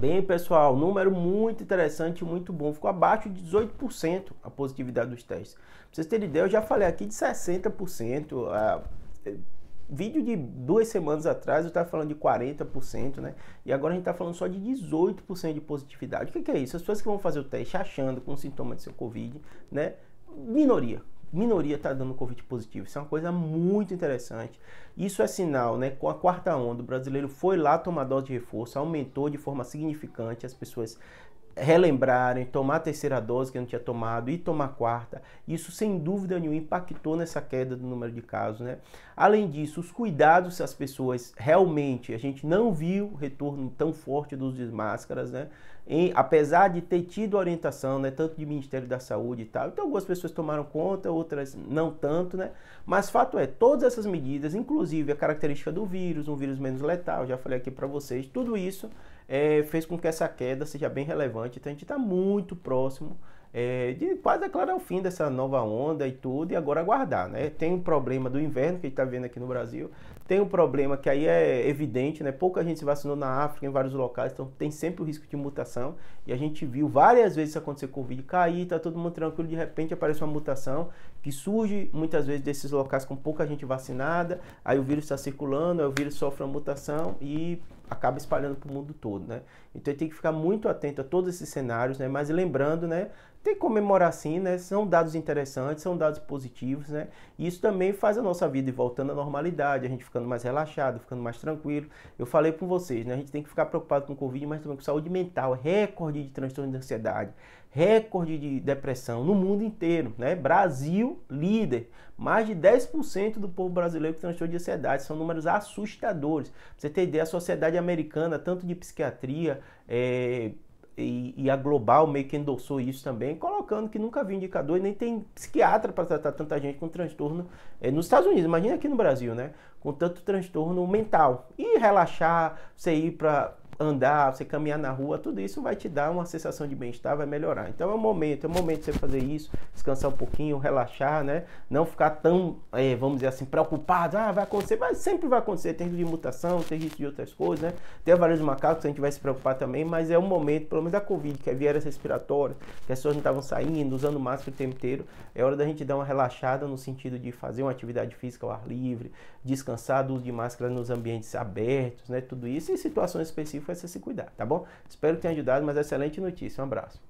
Bem, pessoal, número muito interessante, muito bom. Ficou abaixo de 18% a positividade dos testes. Pra vocês terem ideia, eu já falei aqui de 60%. É, vídeo de duas semanas atrás eu estava falando de 40%, né? E agora a gente está falando só de 18% de positividade. O que, que é isso? As pessoas que vão fazer o teste achando com sintoma de seu Covid, né? Minoria, minoria está dando Covid positivo. Isso é uma coisa muito interessante. Isso é sinal, né? Com a quarta onda, o brasileiro foi lá tomar dose de reforço, aumentou de forma significante, as pessoas relembrarem, tomar a terceira dose que não tinha tomado e tomar a quarta, isso sem dúvida nenhuma impactou nessa queda do número de casos, né? Além disso, os cuidados se as pessoas realmente, a gente não viu retorno tão forte dos desmáscaras, né? Em, apesar de ter tido orientação, né, tanto do Ministério da Saúde e tal, então algumas pessoas tomaram conta, outras não tanto, né? Mas fato é, todas essas medidas, inclusive a característica do vírus, um vírus menos letal, já falei aqui para vocês, tudo isso é, fez com que essa queda seja bem relevante. Então a gente está muito próximo é, de quase aclarar o fim dessa nova onda e tudo, e agora aguardar, né? Tem um problema do inverno que a gente está vendo aqui no Brasil, tem um problema que aí é evidente, né? Pouca gente se vacinou na África, em vários locais, então tem sempre o risco de mutação, e a gente viu várias vezes acontecer com o Covid, cair, tá todo mundo tranquilo, de repente aparece uma mutação que surge muitas vezes desses locais com pouca gente vacinada, aí o vírus está circulando, aí o vírus sofre uma mutação e acaba espalhando para o mundo todo, né? Então tem que ficar muito atento a todos esses cenários, né? Mas lembrando, né, tem que comemorar sim, né? São dados interessantes, são dados positivos, né? E isso também faz a nossa vida ir voltando à normalidade, a gente ficando mais relaxado, ficando mais tranquilo. Eu falei com vocês, né? A gente tem que ficar preocupado com o Covid, mas também com saúde mental, recorde de transtorno de ansiedade, recorde de depressão no mundo inteiro, né? Brasil líder, mais de 10% do povo brasileiro com transtorno de ansiedade, são números assustadores. Pra você ter ideia, a sociedade americana, tanto de psiquiatria, é, e, e, a Global meio que endossou isso também, colocando que nunca havia indicador e nem tem psiquiatra para tratar tanta gente com transtorno é, nos Estados Unidos, imagina aqui no Brasil, né? Com tanto transtorno mental. E relaxar, você ir para andar, você caminhar na rua, tudo isso vai te dar uma sensação de bem-estar, vai melhorar. Então é o momento, é o momento de você fazer isso, descansar um pouquinho, relaxar, né? Não ficar tão, é, vamos dizer assim, preocupado, ah, vai acontecer, mas sempre vai acontecer, tem risco de mutação, tem risco de outras coisas, né? Tem vários macacos, a gente vai se preocupar também, mas é o momento, pelo menos da Covid, que é vieiras respiratórias, que as pessoas não estavam saindo, usando máscara o tempo inteiro, é hora da gente dar uma relaxada no sentido de fazer uma atividade física ao ar livre, descansar do uso de máscara nos ambientes abertos, né? Tudo isso em situações específicas foi você se cuidar, tá bom? Espero que tenha ajudado, mas excelente notícia. Um abraço.